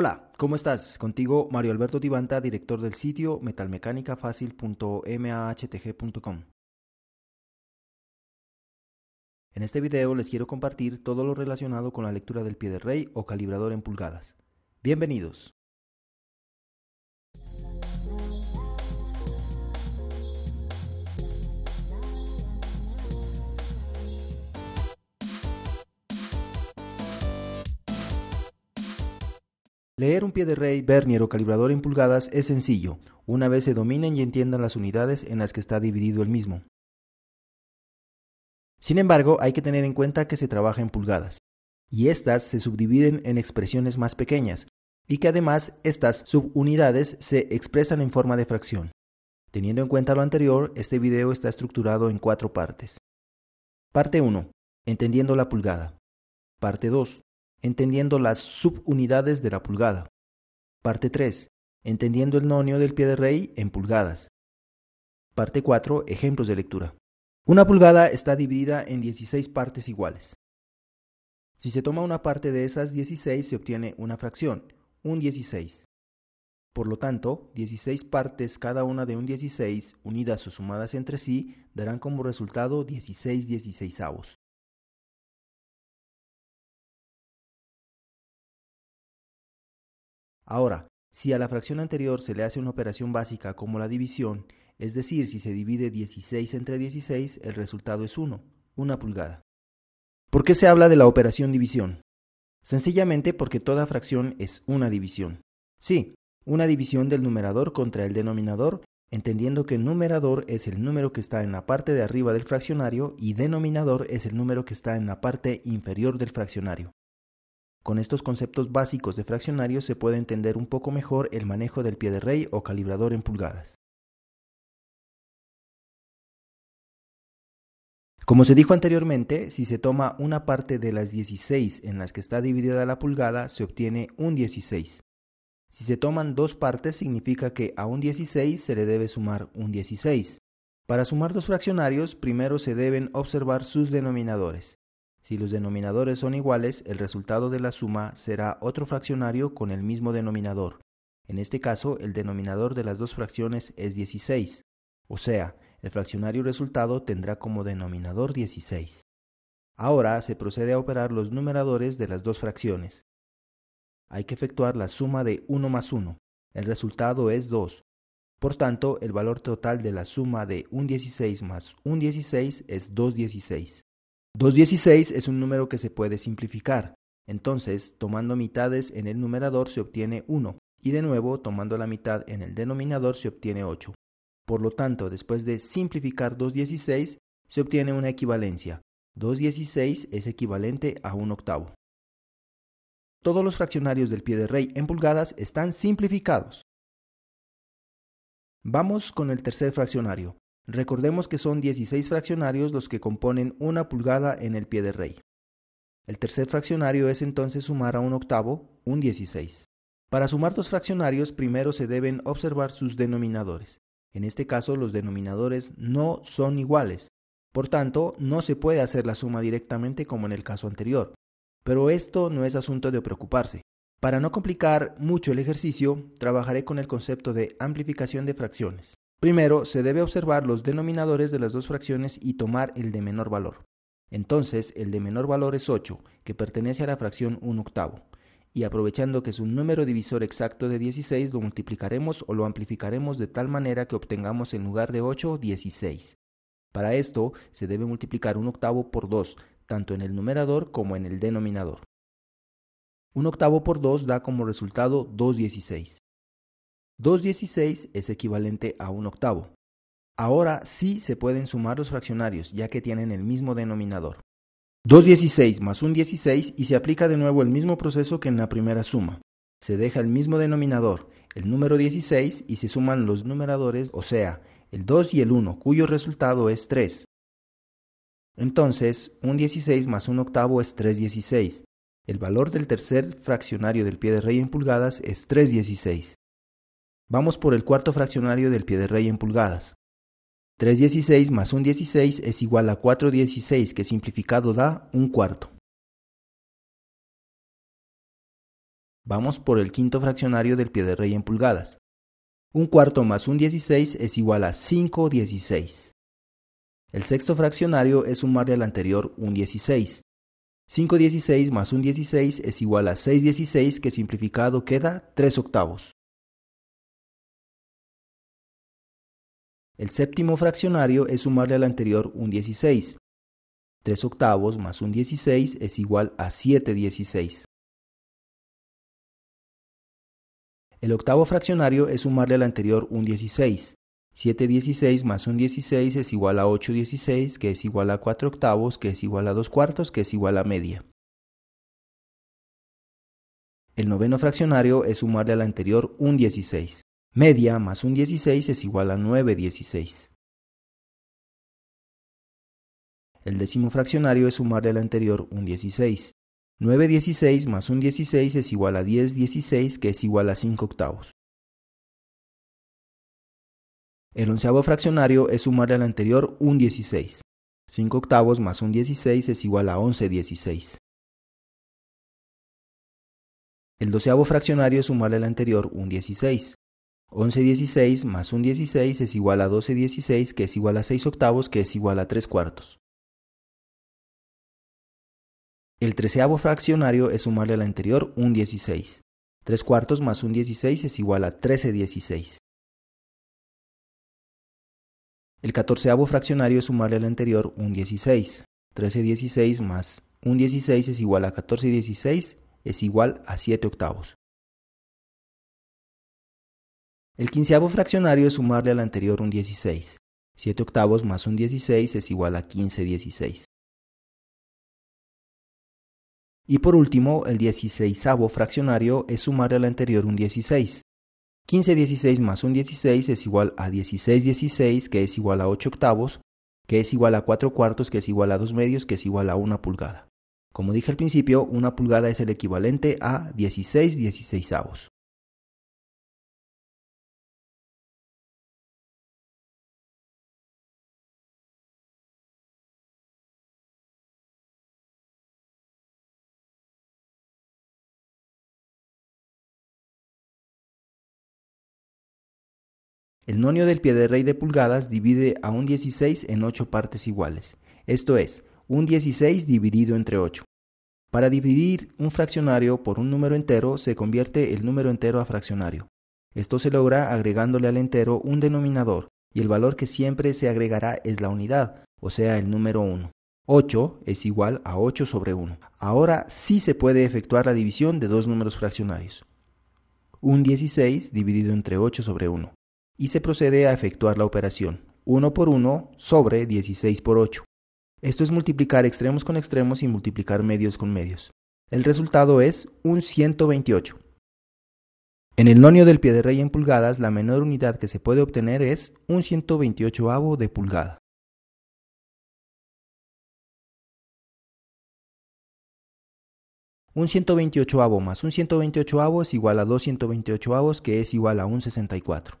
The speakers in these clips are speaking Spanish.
Hola, ¿cómo estás? Contigo Mario Alberto Tibanta, director del sitio metalmecanicafacil.mahtg.com. En este video les quiero compartir todo lo relacionado con la lectura del pie de rey o calibrador en pulgadas. Bienvenidos. Leer un pie de rey, vernier o calibrador en pulgadas es sencillo, una vez se dominen y entiendan las unidades en las que está dividido el mismo. Sin embargo, hay que tener en cuenta que se trabaja en pulgadas, y éstas se subdividen en expresiones más pequeñas, y que además estas subunidades se expresan en forma de fracción. Teniendo en cuenta lo anterior, este video está estructurado en cuatro partes. Parte 1. Entendiendo la pulgada. Parte 2 entendiendo las subunidades de la pulgada. Parte 3. Entendiendo el nonio del pie de rey en pulgadas. Parte 4. Ejemplos de lectura. Una pulgada está dividida en 16 partes iguales. Si se toma una parte de esas 16 se obtiene una fracción, un 16. Por lo tanto, 16 partes cada una de un 16 unidas o sumadas entre sí darán como resultado 16 16avos. Ahora, si a la fracción anterior se le hace una operación básica como la división, es decir, si se divide 16 entre 16, el resultado es 1, una pulgada. ¿Por qué se habla de la operación división? Sencillamente porque toda fracción es una división. Sí, una división del numerador contra el denominador, entendiendo que el numerador es el número que está en la parte de arriba del fraccionario y denominador es el número que está en la parte inferior del fraccionario. Con estos conceptos básicos de fraccionarios se puede entender un poco mejor el manejo del pie de rey o calibrador en pulgadas. Como se dijo anteriormente, si se toma una parte de las 16 en las que está dividida la pulgada, se obtiene un 16. Si se toman dos partes, significa que a un 16 se le debe sumar un 16. Para sumar dos fraccionarios, primero se deben observar sus denominadores. Si los denominadores son iguales, el resultado de la suma será otro fraccionario con el mismo denominador. En este caso, el denominador de las dos fracciones es 16, o sea, el fraccionario resultado tendrá como denominador 16. Ahora se procede a operar los numeradores de las dos fracciones. Hay que efectuar la suma de 1 más 1. El resultado es 2. Por tanto, el valor total de la suma de un 16 más un 16 es 2.16. 216 es un número que se puede simplificar. Entonces, tomando mitades en el numerador se obtiene 1 y de nuevo tomando la mitad en el denominador se obtiene 8. Por lo tanto, después de simplificar 216 se obtiene una equivalencia. 216 es equivalente a un octavo. Todos los fraccionarios del pie de rey en pulgadas están simplificados. Vamos con el tercer fraccionario. Recordemos que son 16 fraccionarios los que componen una pulgada en el pie de rey. El tercer fraccionario es entonces sumar a un octavo, un 16. Para sumar dos fraccionarios primero se deben observar sus denominadores. En este caso los denominadores no son iguales, por tanto no se puede hacer la suma directamente como en el caso anterior. Pero esto no es asunto de preocuparse. Para no complicar mucho el ejercicio, trabajaré con el concepto de amplificación de fracciones. Primero, se debe observar los denominadores de las dos fracciones y tomar el de menor valor. Entonces, el de menor valor es 8, que pertenece a la fracción 1 octavo, y aprovechando que es un número divisor exacto de 16, lo multiplicaremos o lo amplificaremos de tal manera que obtengamos en lugar de 8, 16. Para esto, se debe multiplicar un octavo por 2, tanto en el numerador como en el denominador. Un octavo por 2 da como resultado 2 dieciséis. 216 es equivalente a un octavo. Ahora sí se pueden sumar los fraccionarios, ya que tienen el mismo denominador. 216 más un 16 y se aplica de nuevo el mismo proceso que en la primera suma. Se deja el mismo denominador, el número 16, y se suman los numeradores, o sea, el 2 y el 1, cuyo resultado es 3. Entonces, un 16 más un octavo es 316. El valor del tercer fraccionario del pie de rey en pulgadas es 316. Vamos por el cuarto fraccionario del pie de rey en pulgadas. 316 más un 16 es igual a 416, que simplificado da un cuarto. Vamos por el quinto fraccionario del pie de rey en pulgadas. Un cuarto más un dieciséis es igual a cinco dieciséis. El sexto fraccionario es sumarle al anterior un 16. Cinco dieciséis más un dieciséis es igual a seis dieciséis, que simplificado queda 3 octavos. El séptimo fraccionario es sumarle al anterior un 16. 3 octavos más un 16 es igual a 7 16. El octavo fraccionario es sumarle al anterior un 16. 7 16 más un 16 es igual a 8 16, que es igual a 4 octavos, que es igual a 2 cuartos, que es igual a media. El noveno fraccionario es sumarle al anterior un 16. Media más un 16 es igual a 9.16. El décimo fraccionario es sumarle al anterior un 16. 9.16 16 más un 16 es igual a 10.16 16, que es igual a 5 octavos. El onceavo fraccionario es sumarle al anterior un 16. 5 octavos más un 16 es igual a 11 16. El doceavo fraccionario es sumarle al anterior un 16. 11-16 más un 16 es igual a 12-16, que es igual a 6 octavos, que es igual a 3 cuartos. El treceavo fraccionario es sumarle a la anterior un 16. 3 cuartos más un 16 es igual a 13-16. El catorceavo fraccionario es sumarle a la anterior un 16. 13-16 más un 16 es igual a 14-16 es igual a 7 octavos. El quinceavo fraccionario es sumarle al anterior un 16. 7 octavos más un 16 es igual a 15 16. Y por último, el 16avo fraccionario es sumarle al anterior un 16. 15 16 más un 16 es igual a 16 16, que es igual a 8 octavos, que es igual a 4 cuartos, que es igual a 2 medios, que es igual a 1 pulgada. Como dije al principio, 1 pulgada es el equivalente a 16 dieciséisavos. El nonio del pie de rey de pulgadas divide a un 16 en 8 partes iguales, esto es, un 16 dividido entre 8. Para dividir un fraccionario por un número entero se convierte el número entero a fraccionario. Esto se logra agregándole al entero un denominador, y el valor que siempre se agregará es la unidad, o sea, el número 1. 8 es igual a 8 sobre 1. Ahora sí se puede efectuar la división de dos números fraccionarios. Un 16 dividido entre 8 sobre 1 y se procede a efectuar la operación, 1 por 1 sobre 16 por 8. Esto es multiplicar extremos con extremos y multiplicar medios con medios. El resultado es un 128. En el nonio del pie de rey en pulgadas, la menor unidad que se puede obtener es un 128 avo de pulgada. Un 128 avo más un 128 avo es igual a dos avos que es igual a un 64.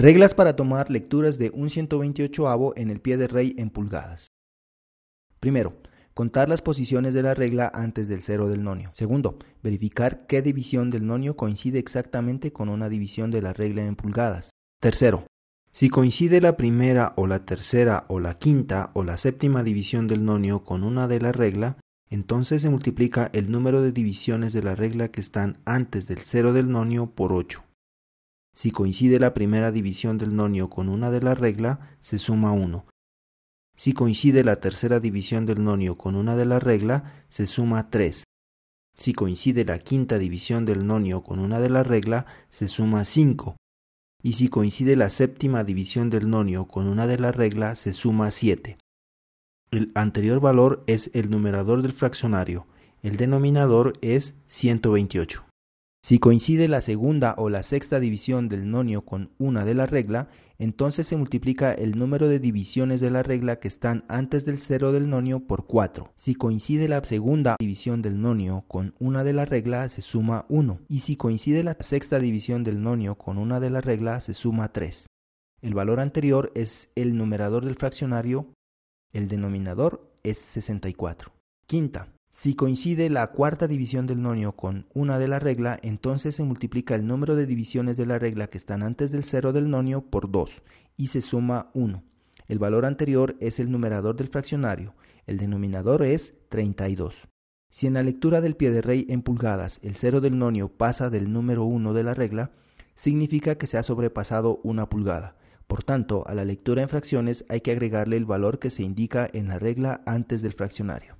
Reglas para tomar lecturas de un 128avo en el pie de rey en pulgadas. Primero, contar las posiciones de la regla antes del cero del nonio. Segundo, verificar qué división del nonio coincide exactamente con una división de la regla en pulgadas. Tercero, si coincide la primera o la tercera o la quinta o la séptima división del nonio con una de la regla, entonces se multiplica el número de divisiones de la regla que están antes del cero del nonio por 8. Si coincide la primera división del nonio con una de la regla, se suma 1. Si coincide la tercera división del nonio con una de la regla, se suma 3. Si coincide la quinta división del nonio con una de la regla, se suma 5. Y si coincide la séptima división del nonio con una de la regla, se suma 7. El anterior valor es el numerador del fraccionario, el denominador es 128. Si coincide la segunda o la sexta división del nonio con una de la regla, entonces se multiplica el número de divisiones de la regla que están antes del cero del nonio por 4. Si coincide la segunda división del nonio con una de la regla, se suma 1. Y si coincide la sexta división del nonio con una de la regla, se suma 3. El valor anterior es el numerador del fraccionario, el denominador es 64. Quinta, si coincide la cuarta división del nonio con una de la regla, entonces se multiplica el número de divisiones de la regla que están antes del cero del nonio por 2 y se suma 1. El valor anterior es el numerador del fraccionario, el denominador es 32. Si en la lectura del pie de rey en pulgadas el cero del nonio pasa del número 1 de la regla, significa que se ha sobrepasado una pulgada. Por tanto, a la lectura en fracciones hay que agregarle el valor que se indica en la regla antes del fraccionario.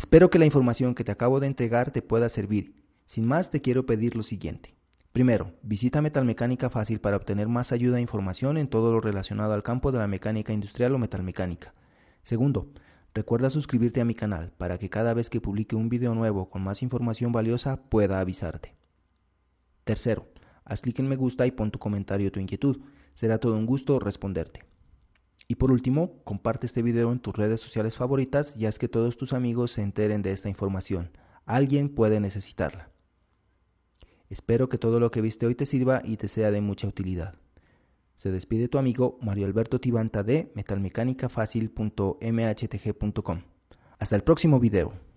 Espero que la información que te acabo de entregar te pueda servir. Sin más, te quiero pedir lo siguiente. Primero, visita Metalmecánica Fácil para obtener más ayuda e información en todo lo relacionado al campo de la mecánica industrial o metalmecánica. Segundo, recuerda suscribirte a mi canal para que cada vez que publique un video nuevo con más información valiosa pueda avisarte. Tercero, haz clic en me gusta y pon tu comentario o tu inquietud. Será todo un gusto responderte. Y por último, comparte este video en tus redes sociales favoritas y haz que todos tus amigos se enteren de esta información. Alguien puede necesitarla. Espero que todo lo que viste hoy te sirva y te sea de mucha utilidad. Se despide tu amigo Mario Alberto Tibanta de metalmecánicafácil.mhtg.com. Hasta el próximo video.